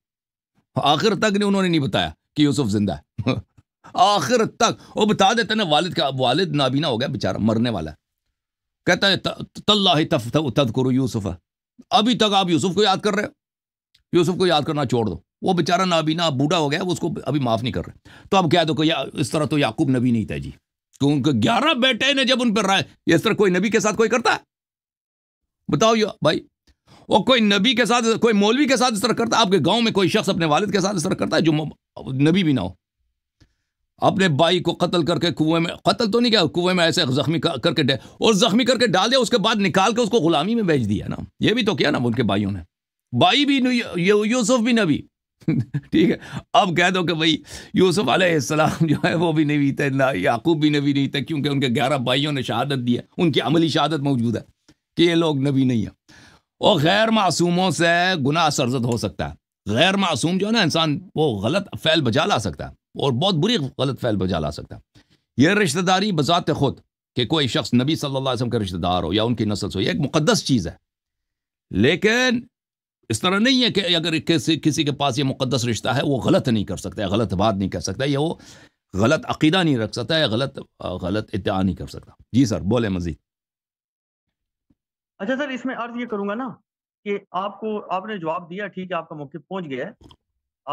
A: आखिर तक ने उन्होंने नहीं बताया कि यूसुफ जिंदा है आखिर तक वो बता देते ना वालिद का वालिद नाबीना हो गया बेचारा मरने वाला कहता है तल्ला तद करो यूसुफ अभी तक आप यूसुफ को याद कर रहे हो यूसुफ को याद करना छोड़ दो वो बेचारा नाबीना बूढ़ा हो गया वो उसको अभी माफ़ नहीं कर रहे तो अब क्या दो या इस तरह तो याकूब नबी नहीं था जी तो क्योंकि ग्यारह बेटे ने जब उन पर राय इस तरह कोई नबी के साथ कोई करता है बताओ यो भाई वो कोई नबी के साथ कोई मौलवी के साथ इस तरह करता है आपके गांव में कोई शख्स अपने वालिद के साथ इस तरह करता है जो नबी भी ना हो अपने भाई को कत्ल करके कुएं में कत्ल तो नहीं किया कुएं में ऐसे जख्मी करके और जख्मी करके डाल दिया उसके बाद निकाल के उसको गुलामी में भेज दिया ना ये भी तो किया ना उनके भाइयों ने भाई भी यूसुफ भी नबी ठीक है अब कह दो कि भाई यूसुफ अलैहिस्सलाम जो है वो भी नबी थे ना याकूब भी नबी नहीं थे क्योंकि उनके ग्यारह भाइयों ने शहादत दी है उनकी अमली शहादत मौजूद है कि ये लोग नबी नहीं है वो गैर मासूमों से गुना सरजद हो सकता है गैर मासूम जो है ना इंसान वो गलत फैल बजा ला सकता है और बहुत बुरी गलत फैल बजा ला सकता है यह रिश्तेदारी बजात खुद कि कोई शख्स नबी सल्लल्लाहु अलैहि वसल्लम के रिश्तेदार हो या उनकी नस्ल से हो यह एक मुकदस चीज़ है लेकिन इस तरह नहीं है कि अगर किसी किसी के पास ये मुकदस रिश्ता है वो गलत नहीं कर सकता है गलत बात नहीं कर सकता या ये वो गलत अकीदा नहीं रख सकता है गलत गलत इत्या नहीं कर सकता जी सर बोले मजीद
B: अच्छा सर इसमें अर्ज ये करूंगा ना कि आपको आपने जवाब दिया ठीक है आपका मौके पहुंच गया है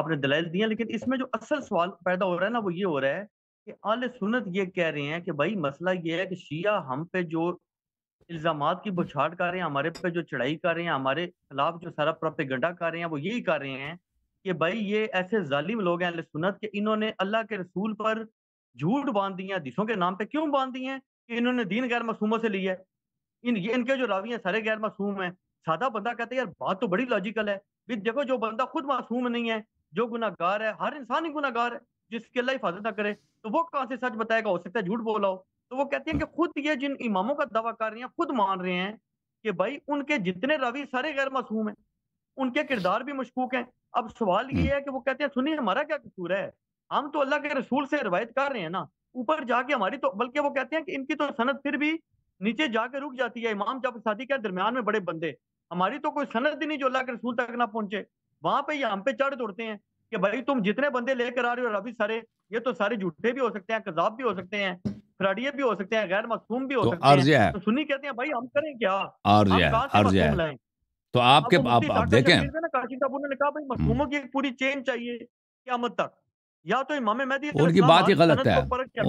B: आपने दलाइल दिया लेकिन इसमें जो असल सवाल पैदा हो रहा है ना वो ये हो रहा है कि आल सुनत ये कह रहे हैं कि भाई मसला ये है कि शिया हम पे जो इल्जाम की बुछाड़ कर रहे हैं हमारे पे जो चढ़ाई कर रहे हैं हमारे खिलाफ जो सारा प्रोपेगंडा कर रहे हैं वो यही कर रहे हैं कि भाई ये ऐसे जालिम लोग हैं सुनत के इन्होंने अल्लाह के रसूल पर झूठ बांध है दिशों के नाम पे क्यों बांध दिए कि इन्होंने दीन गैर मसूमों से लिया है इन ये इनके जो रावी हैं सारे गैर मासूम हैं सादा बंदा कहता है यार बात तो बड़ी लॉजिकल है भी देखो जो बंदा खुद मासूम नहीं है जो गुनागार है हर इंसान ही गुनागार है जिसके अल्लाह हिफाजत ना करे तो वो कहाँ से सच बताएगा हो सकता है झूठ बोला हो तो वो कहते हैं कि खुद ये जिन इमामों का दावा कर रहे हैं खुद मान रहे हैं कि भाई उनके जितने रवि सारे गैर मासूम हैं उनके किरदार भी मशकूक हैं अब सवाल ये है कि वो कहते हैं सुनिए हमारा क्या कसूर है हम तो अल्लाह के रसूल से रवायत कर रहे हैं ना ऊपर जाके हमारी तो बल्कि वो कहते हैं कि इनकी तो सनत फिर भी नीचे जाके रुक जाती है इमाम जाफर सादी के दरमियान में बड़े बंदे हमारी तो कोई सनत ही नहीं जो अल्लाह के रसूल तक ना पहुंचे वहां पर हम पे चढ़ तोड़ते हैं कि भाई तुम जितने बंदे लेकर आ रहे हो रबी सारे ये तो सारे झूठे भी हो सकते हैं कजाब भी हो सकते हैं फ्राडिये भी हो सकते हैं गैर मासूम भी हो तो सकते हैं तो सुनी कहते हैं भाई हम करें क्या है
A: तो आपके आप, आप देखें
B: काशी साहब उन्होंने कहा भाई मसूमों हम्म। की एक पूरी चेन चाहिए क्या तक या तो इमाम महदी उनकी बात ही गलत है वो,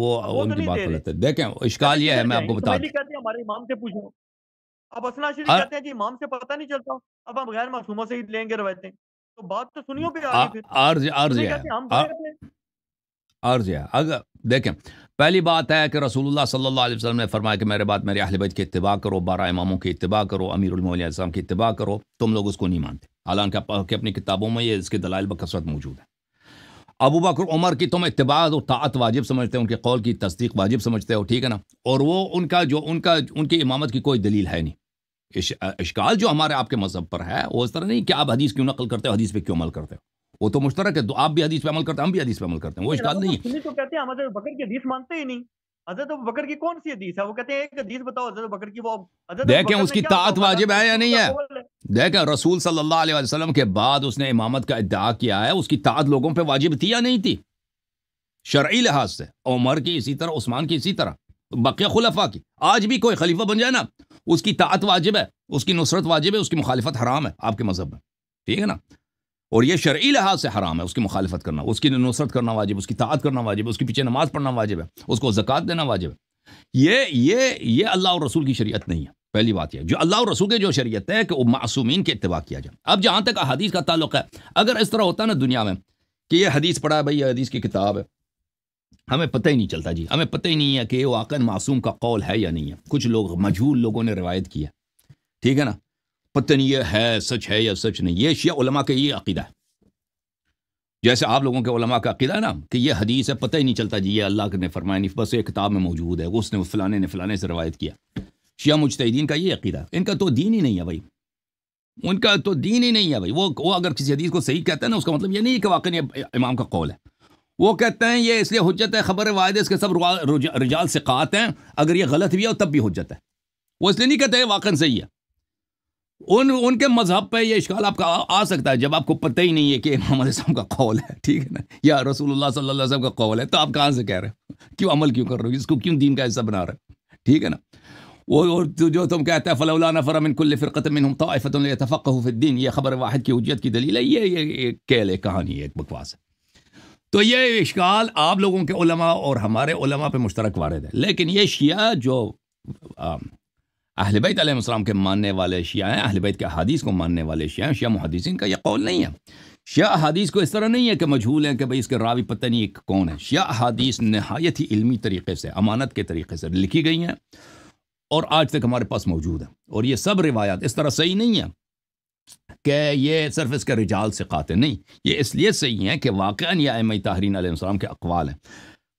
A: वो तो उनकी बात गलत है देखें इश्काल ये है मैं आपको तो बता दूं
B: कहते हैं हमारे इमाम से पूछो अब असना शरीफ कहते हैं जी इमाम से पता नहीं चलता अब हम गैर मासूमों से ही लेंगे रवायतें तो बात तो सुनियो पे अर्ज तो अर्ज है
A: अर्ज है अगर देखें पहली बात है कि रसूलुल्लाह सल्लल्लाहु अलैहि वसल्लम ने फरमाया कि मेरे बाद मेरे अहले बैत की इतबा करो बारह इमामों की इतबा करो अमीरमिन की इतबा करो तुम लोग उसको नहीं मानते हालांकि अपनी किताबों में ये इसके दलाइल बकसरत मौजूद है अबू बकर उमर की तुम इतबाद और तात वाजिब समझते हो उनके कौल की तस्दीक वाजिब समझते हो ठीक है ना और वो उनका जो उनका उनकी इमामत की कोई दलील है नहीं इश, इश्काल जो हमारे आपके मजहब पर है वो इस तरह नहीं कि आप हदीस क्यों नकल करते हो हदीस पे क्यों अमल करते हो वो तो मुश्तरक है तो आप भी हदीस पे अमल करते हैं हम भी हदीस पे अमल करते हैं वो इश्काल नहीं
B: है तो कहते हैं बकर की हदीस मानते ही नहीं हजरत बकर की कौन सी हदीस है वो कहते हैं एक हदीस बताओ हजरत बकर की वो देखें उसकी तात वाजिब
A: है या नहीं है देखें रसूल सल्लल्लाहु अलैहि वसल्लम के बाद उसने इमामत का इद्दा किया है उसकी ताद लोगों पे वाजिब थी या नहीं थी शर्य लिहाज से उमर की इसी तरह उस्मान की इसी तरह बकिया खुलफा की आज भी कोई खलीफा बन जाए ना उसकी तात वाजिब है उसकी नुसरत वाजिब है उसकी मुखालफत हराम है आपके मजहब में ठीक है ना और ये शर्य लिहाज से हराम है उसकी मुखालफत करना उसकी नुसरत करना वाजिब उसकी तात करना वाजिब है उसके पीछे नमाज पढ़ना वाजिब है उसको जक़ात देना वाजिब है ये ये ये अल्लाह और रसूल की शरीयत नहीं है पहली बात यह जो अल्लाह और रसूल के जो शरीयत है कि मासूमिन के इतवा किया जाए अब जहाँ तक हदीस का ताल्लुक है अगर इस तरह होता ना दुनिया में कि यह हदीस पढ़ा है भाई यह हदीस की किताब है हमें पता ही नहीं चलता जी हमें पता ही नहीं है कि वाकन मासूम का कौल है या नहीं है कुछ लोग मजहूल लोगों ने रिवायत किया ठीक है ना पता नहीं है सच है या सच नहीं ये शिया का ये अकीदा है जैसे आप लोगों के उलमा का अकीदा है ना कि ये हदीस है पता ही नहीं चलता जी ये अल्लाह ने फरमाया नहीं बस ये किताब में मौजूद है उसने फलाने ने फलाने से रवायत किया शिया मुश्तदीन का ये अकीदा इनका तो दीन ही नहीं है भाई उनका तो दीन ही नहीं है भाई वो वो अगर किसी हदीस को सही कहता है ना उसका मतलब ये नहीं कि वाकई इमाम का कौल है वो कहते हैं ये इसलिए हजत है खबर वायद इसके सब रिजाल सिकात हैं अगर ये गलत भी है तब भी हजत है वो इसलिए नहीं कहते वाकन सही है उन उनके मजहब पर यह इश्काल आपका आ सकता है जब आपको पता ही नहीं है कि इमाम साहब का कौल है ठीक है ना या रसूलुल्लाह सल्लल्लाहु अलैहि वसल्लम का कौल है तो आप कहाँ से कह रहे हो क्यों अमल क्यों कर रहे हो इसको क्यों दीन का हिस्सा बना रहे हो ठीक है ना जो तुम कहते है फलौला नफर ये खबर वाहिद की उजियत की दलील है ये ये कहले कहानी है एक बकवास है तो ये इश्काल आप लोगों के उलमा और हमारे उलमा पे मुश्तरक वारद है लेकिन ये शिया जो अहल बैत के मानने वाले शिया हैं अहल के अहादीस को मानने वाले शिया हैं शिया मुहदसिन का यह कौल नहीं है शिया अहादीस को इस तरह नहीं है कि मजहूल है कि भाई इसके रावी पता एक कौन है शिया अहादीस नहायत ही इलमी तरीके से अमानत के तरीके से लिखी गई हैं और आज तक हमारे पास मौजूद है और ये सब रिवायात इस तरह सही नहीं है कि ये सिर्फ इसके रिजाल से खाते नहीं ये इसलिए सही है कि वाकई ये अम तहरीन आलम के अकवाल हैं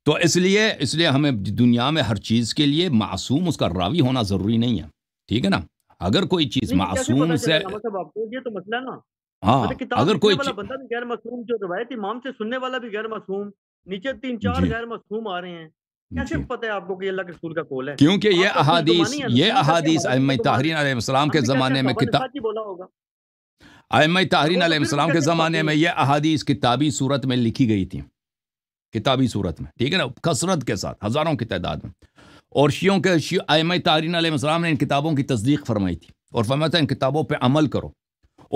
A: तो इसलिए इसलिए हमें दुनिया में हर चीज़ के लिए मासूम उसका रावी होना ज़रूरी नहीं है ठीक है ना अगर कोई चीज़ मासूम से
B: मतलब तो मसला ना
A: हाँ मतलब अगर कोई बंदा
B: भी गैर मासूम जो रवायत इमाम से सुनने वाला भी गैर मासूम नीचे तीन चार गैर मासूम आ रहे हैं पता है आपको क्योंकि ये तो अहादीस ये अहादीस आयम तहरीन तो के ज़माने में किताब बोला होगा
A: आयम तहरीन तो के ज़माने में यह अहादीस किताबी सूरत में लिखी गई थी किताबी सूरत में ठीक है ना कसरत के साथ हज़ारों की तादाद में और शियों के आयम तहरीन ने इन किताबों की तस्दीक फरमाई थी और फरमाया था इन किताबों पर अमल करो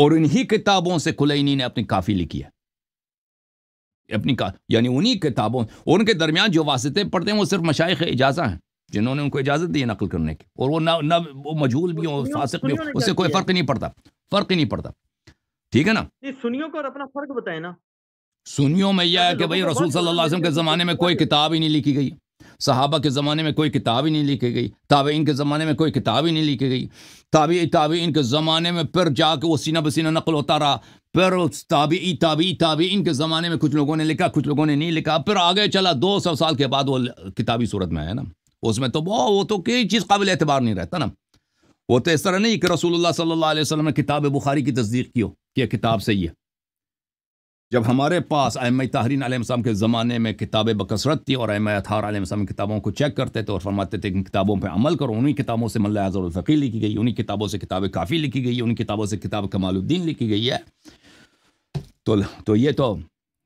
A: और इन्हीं किताबों से कुलैनी ने अपनी काफ़ी लिखी है अपनी का यानी उन्हीं किताबों उनके दरमियान जो वास्ते पढ़ते हैं वो सिर्फ मशाइ इजाज़ा हैं जिन्होंने उनको इजाज़त दी है नकल करने की और वो ना ना वो मजहूल भी हो फासिक भी हो उससे कोई फ़र्क नहीं पड़ता फ़र्क ही नहीं पड़ता ठीक है ना
B: सुनियों को और अपना फ़र्क बताए ना
A: सुनियों में यह है कि भाई रसूल सल्लाम के ज़माने में कोई किताब ही नहीं लिखी गई सहाबा के ज़माने में कोई किताब ही नहीं लिखी गई ताबेइन के ज़माने में कोई किताब ही नहीं लिखी गई ताबी ताबेइन के ज़माने में फिर जाके वो सीना बसीना नकल होता रहा पेरोल्स ताबी ताबी ताबी इनके ज़माने में कुछ लोगों ने लिखा कुछ लोगों ने नहीं लिखा फिर आगे चला दो सौ साल के बाद वो किताबी सूरत में आया ना उसमें तो वो वो तो कई चीज़ काबिल एतबार नहीं रहता ना वो तो इस तरह नहीं कि रसूल सल्ला वसलम ने किताब बुखारी की तस्दीक की हो कि किताब सही है जब हमारे पास अम तहरीन आलम के ज़माने में किताबें बकसरत थी और अम अतार आलम किताबों को चेक करते थे और फरमाते थे कि किताबों पर अमल करो उन्हीं किताबों से मल्ला अजरफ़ी लिखी गई उन्हीं किताबों से किताबें काफ़ी लिखी गई उन्हीं किताबों से किताब कमालुद्दीन लिखी गई है तो तो ये तो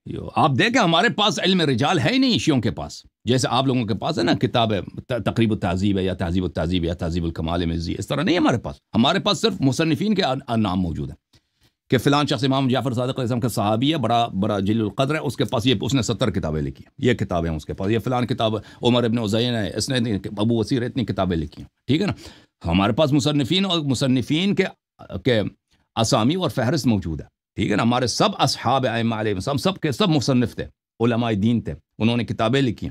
A: यो, आप देखें हमारे पास इल्म रिजाल है ही नहीं शियों के पास जैसे आप लोगों के पास है ना किताब है तकरीब तहजीब है या तहजीब तहजीब या तहजीब कमाल मजी इस तरह नहीं हमारे पास हमारे पास सिर्फ मुसनफिन के नाम मौजूद हैं कि फ़िलहान शख्स इमाम जाफर सदक इसम का सहाबी है बड़ा बड़ा जलीलकद्र है उसके पास ये उसने सत्तर किताबें लिखी ये किताबें उसके पास ये फ़िलहान किताब उमर अबन उजैन है इसने अबू वसीर इतनी किताबें लिखी हैं ठीक है ना हमारे पास मुसनफिन और मुसनफिन के के असामी और फहरस्त मौजूद है ठीक है ना हमारे सब असहाब आम सब के सब मुसनफ़ थे उलमाए दीन थे उन्होंने किताबें लिखी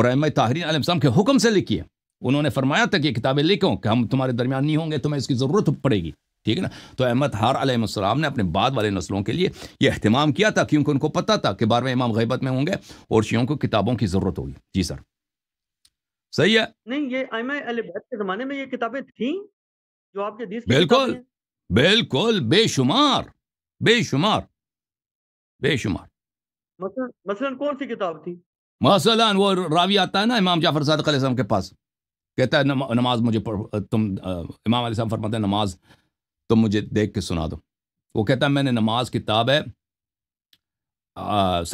A: और अम ताहरीन आलम के हुक्म से लिखी है उन्होंने फरमाया था कि किताबें लिखो कि हम तुम्हारे दरमियान नहीं होंगे तुम्हें इसकी ज़रूरत पड़ेगी ठीक है ना तो अहमद हार आलम ने अपने बाद वाले नस्लों के लिए यह अहतमाम किया था क्योंकि उनको पता था कि बारहवें इमाम गैबत में होंगे और शियों को किताबों की ज़रूरत होगी जी सर सही है
B: नहीं ये के ज़माने में ये किताबें थी जो आपके
A: बिल्कुल बिल्कुल बेशुमार बेशुमार बेशुमार
B: मसलन मसलन कौन सी किताब थी
A: मसलन वो रावी आता है ना इमाम जाफर सदक अलैहिस्सलाम के पास कहता है नमा, नमाज मुझे तुम आ, इमाम अलैहिस्सलाम फरमाते हैं नमाज तुम मुझे देख के सुना दो वो कहता है मैंने नमाज किताब है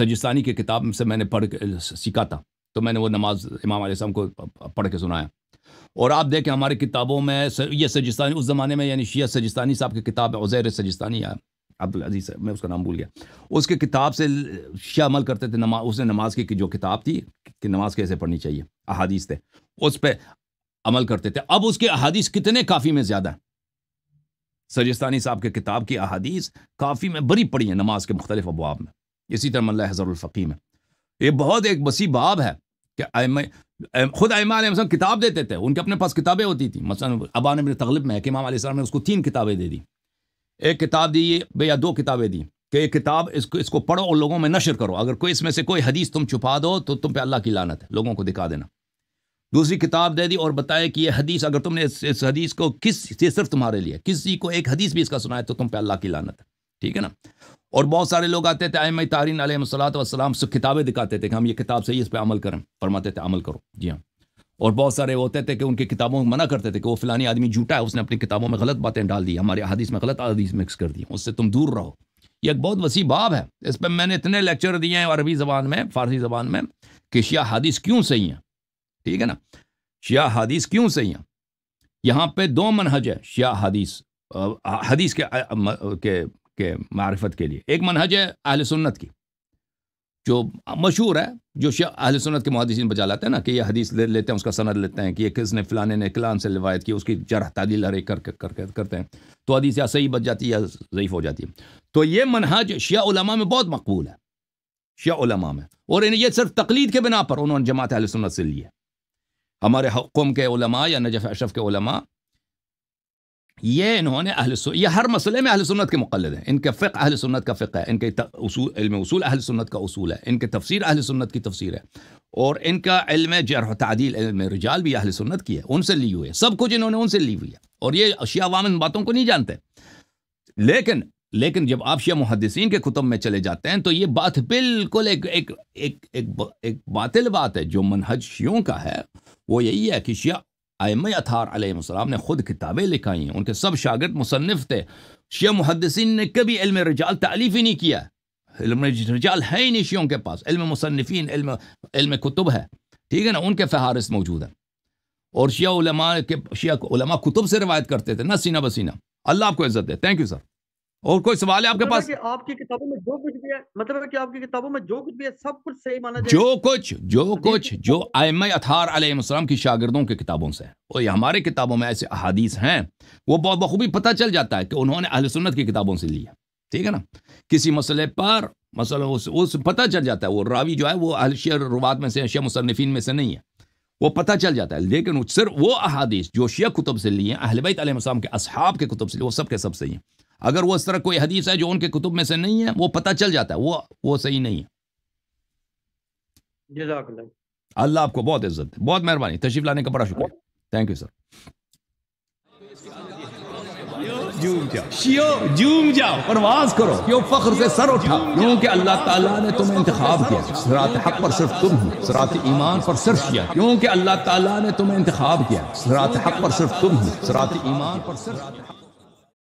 A: सजिस्तानी की किताब से मैंने पढ़ के सीखा था तो मैंने वो नमाज इमाम अलैहिस्सलाम को पढ़ के सुनाया और आप देखें हमारी किताबों में ये सजिस्तानी उस ज़माने में यानी शिया सजिस्तानी साहब की किताब है उज़ैर सजिस्तानी है अब्दुल अजीज़ साहब मैं उसका नाम भूल गया उसके किताब से शाह अमल करते थे नमा उसने नमाज की जो किताब थी कि नमाज कैसे पढ़नी चाहिए अहादीस थे उस पर अमल करते थे अब उसके अहादीस कितने काफ़ी में ज़्यादा हैं साहब के किताब की अहादीस काफ़ी में बड़ी पड़ी हैं नमाज के मुख्तलिफ अबाब में इसी तरह मल्ला हज़रफ़ी में ये बहुत एक बसी बाब है कि खुद आयमा किताब देते थे उनके अपने पास किताबें होती थी मसलन अबान तगलब में कि इमाम ने उसको तीन किताबें दे दी एक किताब दी या दो किताबें दी कि एक किताब इसको इसको पढ़ो और लोगों में नशर करो अगर कोई इसमें से कोई हदीस तुम छुपा दो तो तुम पे अल्लाह की लानत है लोगों को दिखा देना दूसरी किताब दे दी और बताया कि ये हदीस अगर तुमने इस, इस हदीस को किस से सिर्फ तुम्हारे लिए किसी को एक हदीस भी इसका सुनाया तो तुम पे अल्लाह की लानत है ठीक है ना और बहुत सारे लोग आते थे आयम तारीन आलम सलात वसलाम से किताबें दिखाते थे कि हम ये किताब सही इस पर अमल करें फरमाते थे अमल करो जी हाँ और बहुत सारे होते थे कि उनकी किताबों में मना करते थे कि वो फलानी आदमी झूठा है उसने अपनी किताबों में गलत बातें डाल दी हमारे हदीस में गलत हदीस मिक्स कर दी उससे तुम दूर रहो ये एक बहुत वसी बाब है इस पर मैंने इतने लेक्चर दिए हैं अरबी ज़बान में फ़ारसी ज़बान में कि शिया हदीस क्यों सही हैं ठीक है ना शिया हदीस क्यों सही हैं यहाँ पे दो मनहज है शिया हदीस हदीस के के के के लिए एक मनहज है अहल सुन्नत की जो मशहूर है जो अहल सुनत के महादिसिन बजा लाते हैं ना कि ये हदीस ले लेते हैं उसका सनद लेते हैं कि ये किसने फ़िलाने ने कलान से रिवायत की उसकी जरह तदील हर एक कर, कर, कर, कर करते हैं तो हदीस या सही बच जाती है या ज़यीफ़ हो जाती है तो ये मनहज शिया में बहुत मकबूल है शाहमा में और यह सिर्फ तकलीद के बिना पर उन्होंने जमात अहल सुनत से लिए हमारे कौम के या नजफ़ अशरफ के ये इन्होंने अहल ये हर मसले में अहल सुन्नत के मुकलद हैं इनके फ़िक अहल सुन्नत का फ़िक है इनके इल्म उसूल अहल सुन्नत का उसूल है इनके तफसीर अहल सुन्नत की तफसीर है और इनका इल्म जरह तदील इल्म रिजाल भी अहल सुन्नत की है उनसे ली हुई है सब कुछ इन्होंने उनसे ली हुई है और ये शिया वाम इन बातों को नहीं जानते लेकिन लेकिन जब आप शिया मुहदसिन के कुतब में चले जाते हैं तो ये बात बिल्कुल एक एक एक एक, एक, एक बातिल बात है जो मनहज शियों का है वो यही है कि शिया आयम अतार सलाम ने ख़ुद किताबें लिखाई हैं उनके सब शागिद मुसनफ़ थे शिया मुहदसिन ने कभी इल्म रजाल तलीफ ही नहीं किया इल्म रजाल है ही नहीं शियों के पास इल्म मुसनफ़िन इलम इल्म कुतुब है ठीक है ना उनके फहारस मौजूद है और शिया के शिया कुतुब से रवायत करते थे ना सीना बसीना अल्लाह आपको इज़्ज़त दे थैंक यू सर और कोई सवाल है आपके मतलब पास कि
B: आपकी किताबों में जो कुछ भी है मतलब है कि आपकी किताबों में जो कुछ भी है सब कुछ सही माना जाए जो
A: कुछ जो कुछ जो आयम अथार अलैहिस्सलाम की शागिर्दों के किताबों से और हमारे किताबों में ऐसे अहादीस हैं वो बहुत बखूबी पता चल जाता है कि उन्होंने अहल सुन्नत की किताबों से लिया ठीक है ना किसी मसले पर मसल उस, उस पता चल जाता है वो रावी जो है वो अहलशियर रुवात में से शिया मुसनफिन में से नहीं है वो पता चल जाता है लेकिन सिर्फ वो अहादीस जो शेख कुतुब से लिए हैं अहलबैत के असहाब के कुतुब से लिए वो सब के सब सही हैं अगर वो इस तरह कोई हदीस है जो उनके कुतुब में से नहीं है वो पता चल जाता है वो वो सही नहीं है अल्लाह आपको बहुत इज्जत है बहुत मेहरबानी तशीफ लाने का बड़ा शुक्रिया थैंक यू सर जूम जाओ परवाज करो यो फख्र से सर उठाओ क्योंकि अल्लाह ताला ने तुम्हें इंतखाब किया सरात हक पर सिर्फ तुम हो सरात ईमान पर सिर्फ किया क्योंकि अल्लाह ताला ने तुम्हें इंतखाब किया सरात हक पर सिर्फ तुम हो सरात ईमान
B: पर सिर्फ